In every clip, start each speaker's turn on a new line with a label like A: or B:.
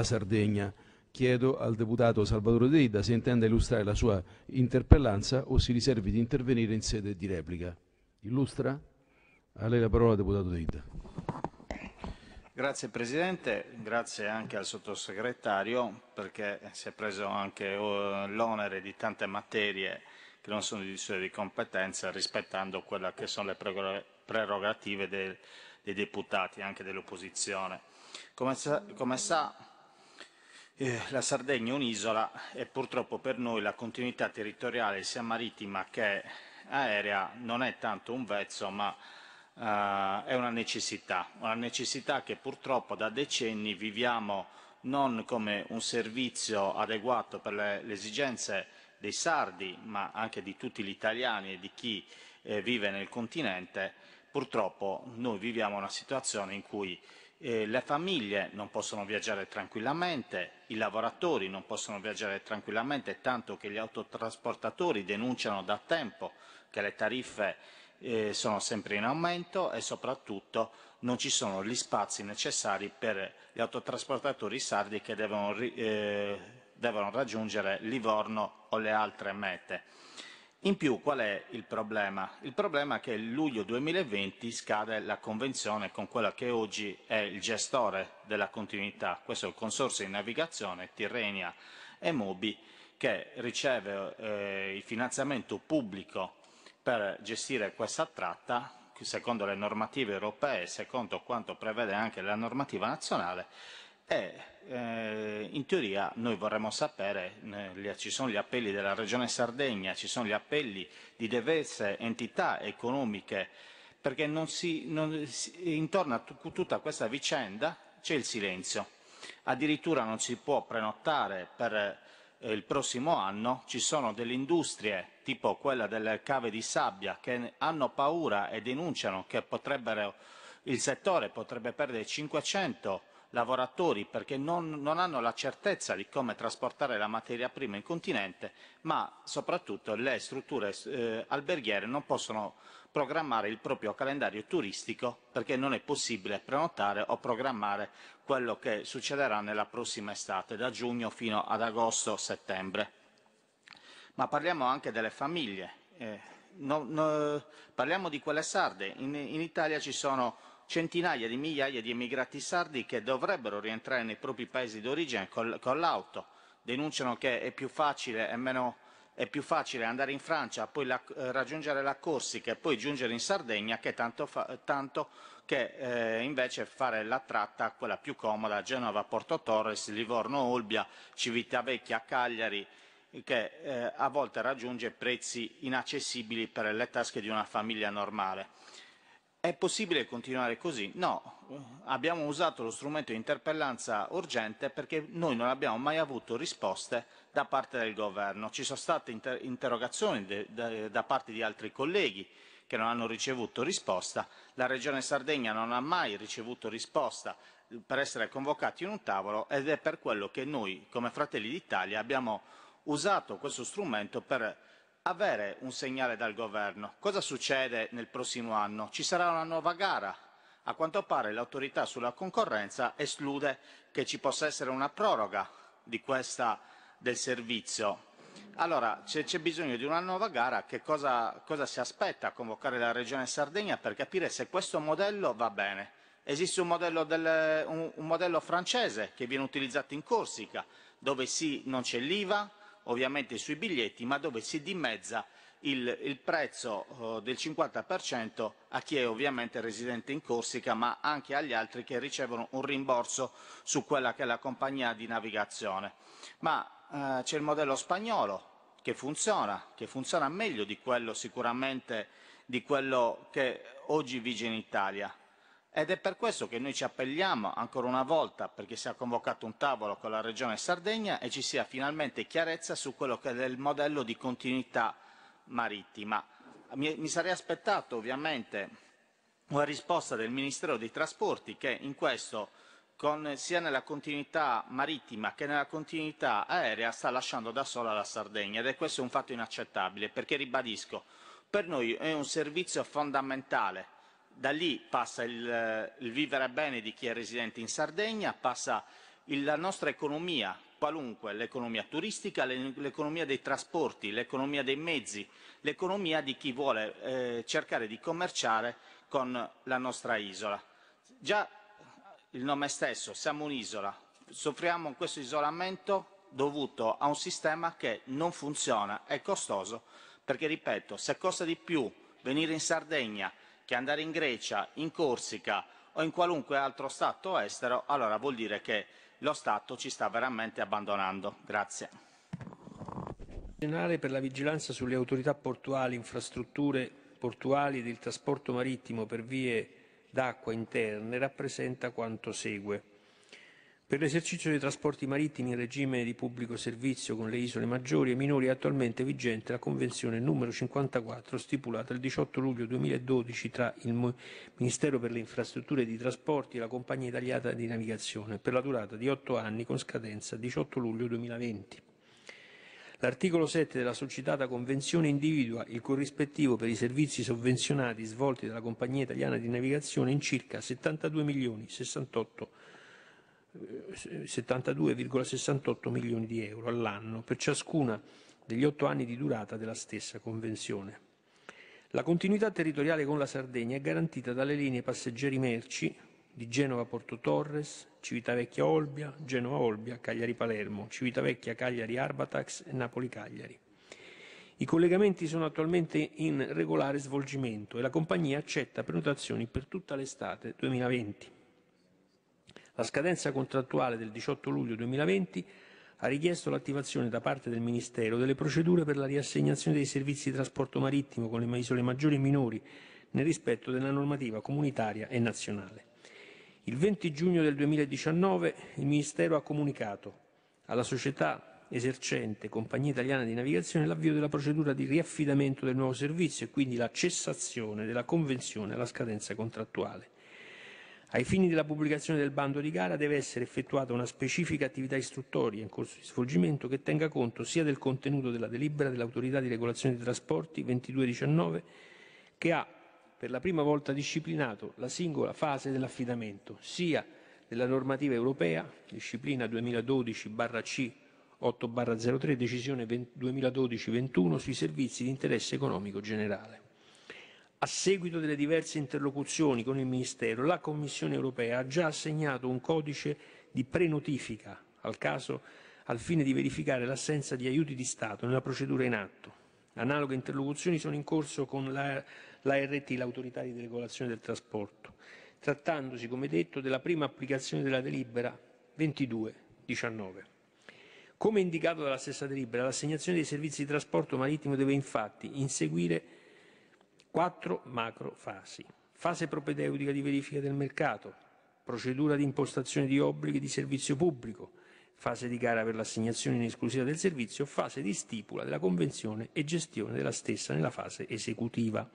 A: la Sardegna. Chiedo al deputato Salvatore Deida se intende illustrare la sua interpellanza o si riservi di intervenire in sede di replica. Illustra? A lei la parola, deputato Deida.
B: Grazie Presidente, grazie anche al sottosegretario perché si è preso anche oh, l'onere di tante materie che non sono di sua di competenza rispettando quelle che sono le prerogative dei, dei deputati, anche dell'opposizione. Come, come sa eh, la Sardegna è un'isola e purtroppo per noi la continuità territoriale sia marittima che aerea non è tanto un vezzo ma eh, è una necessità, una necessità che purtroppo da decenni viviamo non come un servizio adeguato per le, le esigenze dei sardi ma anche di tutti gli italiani e di chi eh, vive nel continente, purtroppo noi viviamo una situazione in cui eh, le famiglie non possono viaggiare tranquillamente, i lavoratori non possono viaggiare tranquillamente, tanto che gli autotrasportatori denunciano da tempo che le tariffe eh, sono sempre in aumento e soprattutto non ci sono gli spazi necessari per gli autotrasportatori sardi che devono, eh, devono raggiungere Livorno o le altre mete. In più, qual è il problema? Il problema è che nel luglio 2020 scade la convenzione con quello che oggi è il gestore della continuità, questo è il consorzio di navigazione Tirrenia e Mobi che riceve eh, il finanziamento pubblico per gestire questa tratta secondo le normative europee, secondo quanto prevede anche la normativa nazionale e eh, in teoria noi vorremmo sapere, eh, ci sono gli appelli della Regione Sardegna, ci sono gli appelli di diverse entità economiche, perché non si, non, si, intorno a tutta questa vicenda c'è il silenzio. Addirittura non si può prenotare per eh, il prossimo anno, ci sono delle industrie tipo quella delle cave di sabbia che hanno paura e denunciano che il settore potrebbe perdere 500 lavoratori perché non, non hanno la certezza di come trasportare la materia prima in continente, ma soprattutto le strutture eh, alberghiere non possono programmare il proprio calendario turistico perché non è possibile prenotare o programmare quello che succederà nella prossima estate, da giugno fino ad agosto-settembre. Ma parliamo anche delle famiglie. Eh, no, no, parliamo di quelle sarde. In, in Italia ci sono centinaia di migliaia di emigrati sardi che dovrebbero rientrare nei propri paesi d'origine col, con l'auto. Denunciano che è più facile, è meno, è più facile andare in Francia, poi la, eh, raggiungere la Corsica e poi giungere in Sardegna che tanto, fa, tanto che eh, invece fare la tratta, quella più comoda, Genova-Porto Torres, Livorno-Olbia, Civitavecchia-Cagliari, che eh, a volte raggiunge prezzi inaccessibili per le tasche di una famiglia normale. È possibile continuare così? No, abbiamo usato lo strumento di interpellanza urgente perché noi non abbiamo mai avuto risposte da parte del governo. Ci sono state inter interrogazioni da parte di altri colleghi che non hanno ricevuto risposta. La Regione Sardegna non ha mai ricevuto risposta per essere convocati in un tavolo ed è per quello che noi, come Fratelli d'Italia, abbiamo usato questo strumento per avere un segnale dal governo. Cosa succede nel prossimo anno? Ci sarà una nuova gara? A quanto pare l'autorità sulla concorrenza esclude che ci possa essere una proroga questa, del servizio. Allora, se c'è bisogno di una nuova gara, che cosa, cosa si aspetta a convocare la Regione Sardegna per capire se questo modello va bene? Esiste un modello, del, un, un modello francese che viene utilizzato in Corsica, dove sì non c'è l'IVA, ovviamente sui biglietti, ma dove si dimezza il, il prezzo eh, del 50% a chi è ovviamente residente in Corsica, ma anche agli altri che ricevono un rimborso su quella che è la compagnia di navigazione. Ma eh, c'è il modello spagnolo che funziona, che funziona meglio di quello sicuramente di quello che oggi vige in Italia. Ed è per questo che noi ci appelliamo ancora una volta perché sia convocato un tavolo con la Regione Sardegna e ci sia finalmente chiarezza su quello che è il modello di continuità marittima. Mi, mi sarei aspettato ovviamente una risposta del Ministero dei Trasporti che in questo con, sia nella continuità marittima che nella continuità aerea sta lasciando da sola la Sardegna ed è questo un fatto inaccettabile perché ribadisco per noi è un servizio fondamentale da lì passa il, eh, il vivere bene di chi è residente in Sardegna, passa il, la nostra economia, qualunque, l'economia turistica, l'economia dei trasporti, l'economia dei mezzi, l'economia di chi vuole eh, cercare di commerciare con la nostra isola. Già il nome stesso, siamo un'isola, soffriamo questo isolamento dovuto a un sistema che non funziona, è costoso, perché ripeto, se costa di più venire in Sardegna che andare in Grecia, in Corsica o in qualunque altro Stato estero, allora vuol dire che lo Stato ci sta veramente abbandonando. Grazie.
A: Generale per la vigilanza sulle autorità portuali, infrastrutture portuali e il trasporto marittimo per vie d'acqua interne rappresenta quanto segue. Per l'esercizio dei trasporti marittimi in regime di pubblico servizio con le isole maggiori e minori è attualmente vigente la Convenzione numero 54 stipulata il 18 luglio 2012 tra il Ministero per le Infrastrutture e i Trasporti e la Compagnia Italiana di Navigazione per la durata di 8 anni con scadenza 18 luglio 2020. L'articolo 7 della succitata convenzione individua il corrispettivo per i servizi sovvenzionati svolti dalla Compagnia Italiana di Navigazione in circa 72 milioni 68 milioni 72,68 milioni di euro all'anno per ciascuna degli otto anni di durata della stessa convenzione. La continuità territoriale con la Sardegna è garantita dalle linee passeggeri merci di Genova Porto Torres, Civitavecchia Olbia, Genova Olbia, Cagliari Palermo, Civitavecchia Cagliari Arbatax e Napoli Cagliari. I collegamenti sono attualmente in regolare svolgimento e la compagnia accetta prenotazioni per tutta l'estate 2020. La scadenza contrattuale del 18 luglio 2020 ha richiesto l'attivazione da parte del Ministero delle procedure per la riassegnazione dei servizi di trasporto marittimo con le isole maggiori e minori nel rispetto della normativa comunitaria e nazionale. Il 20 giugno del 2019 il Ministero ha comunicato alla società esercente Compagnia Italiana di Navigazione l'avvio della procedura di riaffidamento del nuovo servizio e quindi la cessazione della convenzione alla scadenza contrattuale. Ai fini della pubblicazione del bando di gara deve essere effettuata una specifica attività istruttoria in corso di svolgimento che tenga conto sia del contenuto della delibera dell'autorità di regolazione dei trasporti 2219 che ha per la prima volta disciplinato la singola fase dell'affidamento, sia della normativa europea, disciplina 2012-C 8-03, decisione 2012-21 sui servizi di interesse economico generale. A seguito delle diverse interlocuzioni con il Ministero, la Commissione europea ha già assegnato un codice di prenotifica al caso al fine di verificare l'assenza di aiuti di Stato nella procedura in atto. Analoghe interlocuzioni sono in corso con l'ART, l'autorità di regolazione del trasporto, trattandosi, come detto, della prima applicazione della delibera 2219. Come indicato dalla stessa delibera, l'assegnazione dei servizi di trasporto marittimo deve infatti inseguire Quattro macrofasi. Fase propedeutica di verifica del mercato, procedura di impostazione di obblighi di servizio pubblico, fase di gara per l'assegnazione in esclusiva del servizio, fase di stipula della convenzione e gestione della stessa nella fase esecutiva.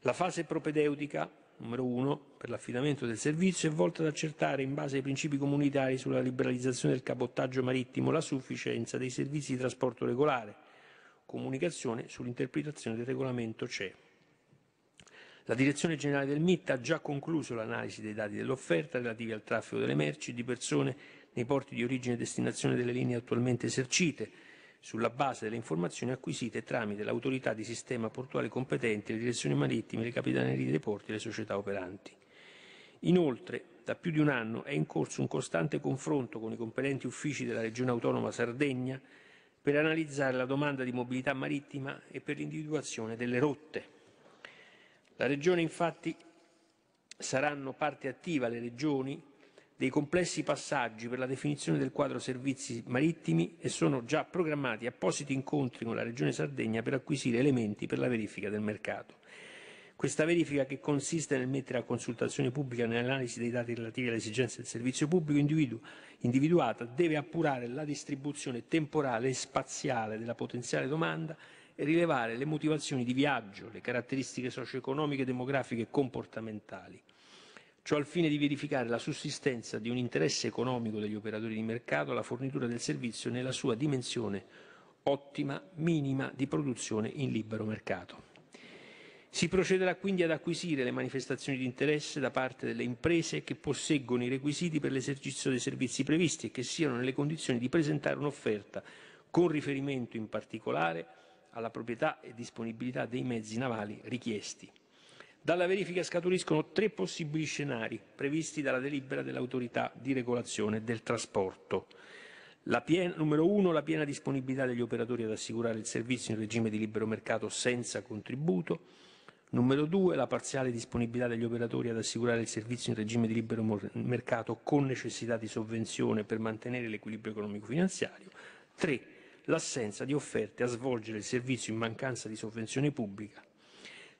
A: La fase propedeutica numero 1 per l'affidamento del servizio è volta ad accertare in base ai principi comunitari sulla liberalizzazione del cabottaggio marittimo la sufficienza dei servizi di trasporto regolare, comunicazione sull'interpretazione del regolamento CE. La Direzione Generale del MIT ha già concluso l'analisi dei dati dell'offerta relativi al traffico delle merci e di persone nei porti di origine e destinazione delle linee attualmente esercite, sulla base delle informazioni acquisite tramite l'autorità di sistema portuale competente, le direzioni marittime, le capitanerie dei porti e le società operanti. Inoltre, da più di un anno è in corso un costante confronto con i competenti uffici della Regione Autonoma Sardegna per analizzare la domanda di mobilità marittima e per l'individuazione delle rotte. La Regione infatti saranno parte attiva le Regioni dei complessi passaggi per la definizione del quadro servizi marittimi e sono già programmati appositi incontri con la Regione Sardegna per acquisire elementi per la verifica del mercato. Questa verifica, che consiste nel mettere a consultazione pubblica nell'analisi dei dati relativi alle esigenze del servizio pubblico individuata, deve appurare la distribuzione temporale e spaziale della potenziale domanda rilevare le motivazioni di viaggio, le caratteristiche socio-economiche, demografiche e comportamentali. Ciò al fine di verificare la sussistenza di un interesse economico degli operatori di mercato alla fornitura del servizio nella sua dimensione ottima minima di produzione in libero mercato. Si procederà quindi ad acquisire le manifestazioni di interesse da parte delle imprese che posseggono i requisiti per l'esercizio dei servizi previsti e che siano nelle condizioni di presentare un'offerta con riferimento in particolare alla proprietà e disponibilità dei mezzi navali richiesti. Dalla verifica scaturiscono tre possibili scenari previsti dalla delibera dell'autorità di regolazione del trasporto. Piena, numero uno, la piena disponibilità degli operatori ad assicurare il servizio in regime di libero mercato senza contributo. Numero due, la parziale disponibilità degli operatori ad assicurare il servizio in regime di libero mercato con necessità di sovvenzione per mantenere l'equilibrio economico-finanziario. Tre, l'assenza di offerte a svolgere il servizio in mancanza di sovvenzione pubblica.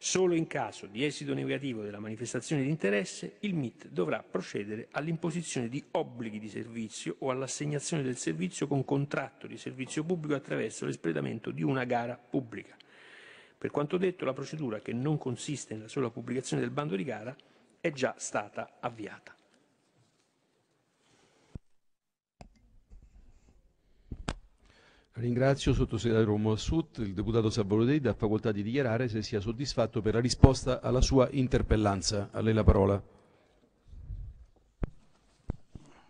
A: Solo in caso di esito negativo della manifestazione di interesse, il MIT dovrà procedere all'imposizione di obblighi di servizio o all'assegnazione del servizio con contratto di servizio pubblico attraverso l'espletamento di una gara pubblica. Per quanto detto, la procedura, che non consiste nella sola pubblicazione del bando di gara, è già stata avviata. Ringrazio sottosegretario Massut, il deputato Salvatore da facoltà di dichiarare se sia soddisfatto per la risposta alla sua interpellanza. A lei la parola.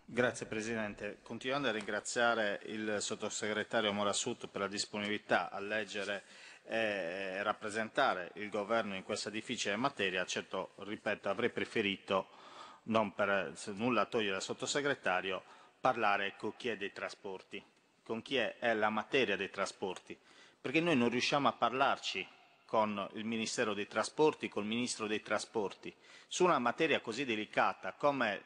B: Grazie Presidente. Continuando a ringraziare il sottosegretario Morassut per la disponibilità a leggere e rappresentare il Governo in questa difficile materia, certo, ripeto, avrei preferito, non per nulla togliere al sottosegretario, parlare con chi è dei trasporti con chi è, è la materia dei trasporti, perché noi non riusciamo a parlarci con il Ministero dei Trasporti, col Ministro dei Trasporti, su una materia così delicata come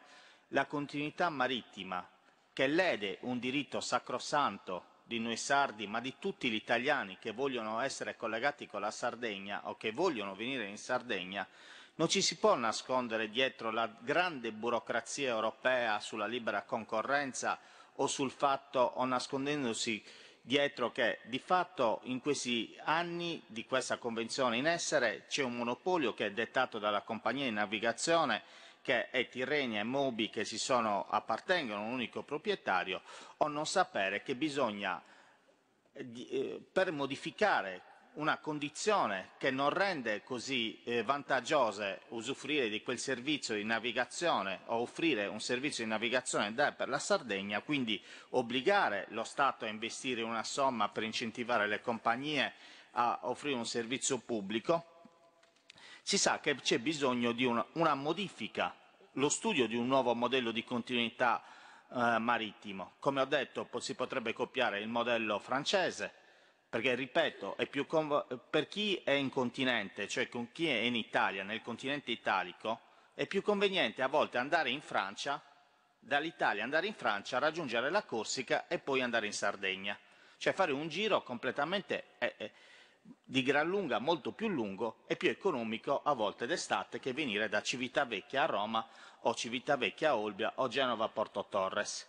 B: la continuità marittima, che lede un diritto sacrosanto di noi sardi, ma di tutti gli italiani che vogliono essere collegati con la Sardegna o che vogliono venire in Sardegna, non ci si può nascondere dietro la grande burocrazia europea sulla libera concorrenza o sul fatto o nascondendosi dietro che di fatto in questi anni di questa convenzione in essere c'è un monopolio che è dettato dalla compagnia di navigazione che è Tirrenia e Mobi che si sono, appartengono a un unico proprietario o non sapere che bisogna eh, eh, per modificare una condizione che non rende così eh, vantaggioso usufruire di quel servizio di navigazione o offrire un servizio di navigazione da per la Sardegna, quindi obbligare lo Stato a investire una somma per incentivare le compagnie a offrire un servizio pubblico, si sa che c'è bisogno di una, una modifica, lo studio di un nuovo modello di continuità eh, marittimo. Come ho detto, si potrebbe copiare il modello francese, perché ripeto, per chi è in continente, cioè con chi è in Italia, nel continente italico, è più conveniente a volte andare in Francia, dall'Italia andare in Francia, raggiungere la Corsica e poi andare in Sardegna, cioè fare un giro completamente eh, eh, di gran lunga molto più lungo e più economico a volte d'estate che venire da Civitavecchia a Roma o Civitavecchia a Olbia o Genova a Porto Torres.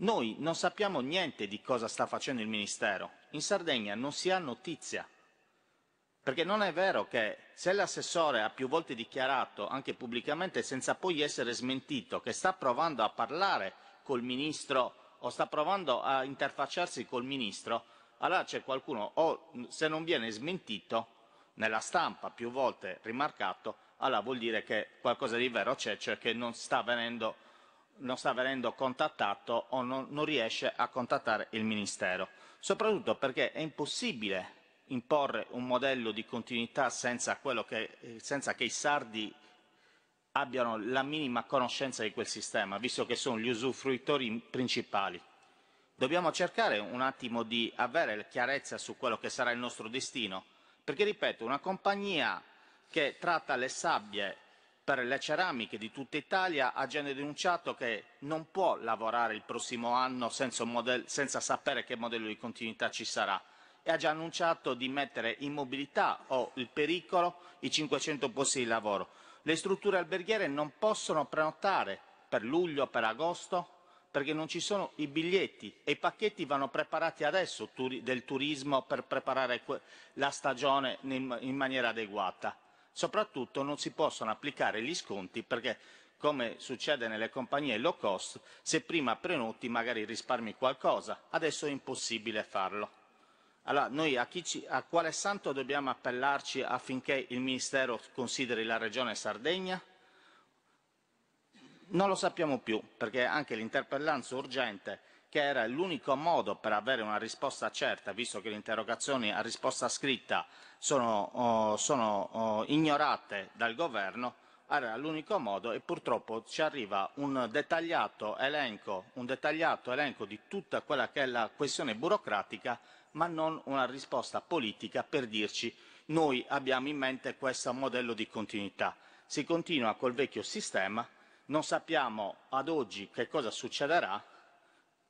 B: Noi non sappiamo niente di cosa sta facendo il Ministero. In Sardegna non si ha notizia. Perché non è vero che se l'assessore ha più volte dichiarato, anche pubblicamente, senza poi essere smentito, che sta provando a parlare col Ministro o sta provando a interfacciarsi col Ministro, allora c'è qualcuno, o se non viene smentito, nella stampa più volte rimarcato, allora vuol dire che qualcosa di vero c'è, cioè che non sta avvenendo non sta venendo contattato o non, non riesce a contattare il Ministero, soprattutto perché è impossibile imporre un modello di continuità senza, che, senza che i sardi abbiano la minima conoscenza di quel sistema, visto che sono gli usufruitori principali. Dobbiamo cercare un attimo di avere chiarezza su quello che sarà il nostro destino, perché ripeto, una compagnia che tratta le sabbie per le ceramiche di tutta Italia ha già denunciato che non può lavorare il prossimo anno senza, senza sapere che modello di continuità ci sarà e ha già annunciato di mettere in mobilità o il pericolo i 500 posti di lavoro. Le strutture alberghiere non possono prenotare per luglio, o per agosto, perché non ci sono i biglietti e i pacchetti vanno preparati adesso del turismo per preparare la stagione in maniera adeguata. Soprattutto non si possono applicare gli sconti perché, come succede nelle compagnie low cost, se prima prenoti magari risparmi qualcosa, adesso è impossibile farlo. Allora, noi a, ci, a quale santo dobbiamo appellarci affinché il Ministero consideri la Regione Sardegna? Non lo sappiamo più, perché anche l'interpellanza urgente che era l'unico modo per avere una risposta certa, visto che le interrogazioni a risposta scritta sono, oh, sono oh, ignorate dal governo, era l'unico modo e purtroppo ci arriva un dettagliato, elenco, un dettagliato elenco di tutta quella che è la questione burocratica, ma non una risposta politica per dirci noi abbiamo in mente questo modello di continuità. Si continua col vecchio sistema, non sappiamo ad oggi che cosa succederà,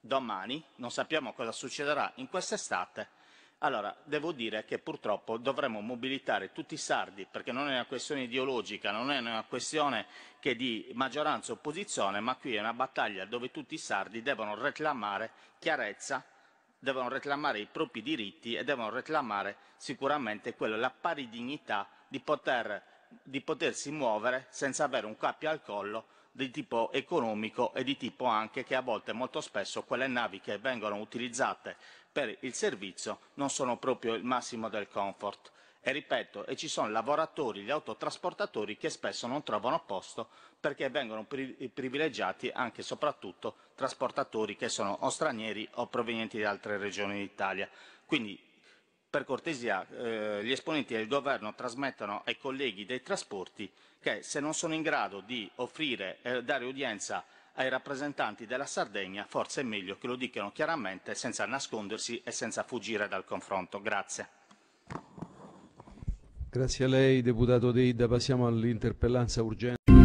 B: domani, non sappiamo cosa succederà in quest'estate, allora devo dire che purtroppo dovremo mobilitare tutti i sardi, perché non è una questione ideologica, non è una questione che di maggioranza opposizione, ma qui è una battaglia dove tutti i sardi devono reclamare chiarezza, devono reclamare i propri diritti e devono reclamare sicuramente quella, la pari dignità di, poter, di potersi muovere senza avere un cappio al collo di tipo economico e di tipo anche che a volte molto spesso quelle navi che vengono utilizzate per il servizio non sono proprio il massimo del comfort. E ripeto, e ci sono lavoratori, gli autotrasportatori che spesso non trovano posto perché vengono pri privilegiati anche e soprattutto trasportatori che sono o stranieri o provenienti da altre regioni d'Italia. Quindi per cortesia eh, gli esponenti del governo trasmettano ai colleghi dei trasporti che se non sono in grado di offrire e eh, dare udienza ai rappresentanti della Sardegna, forse è meglio che lo dicano chiaramente senza nascondersi e senza fuggire dal confronto. Grazie.
A: Grazie a lei, deputato Deida, Passiamo all'interpellanza urgente.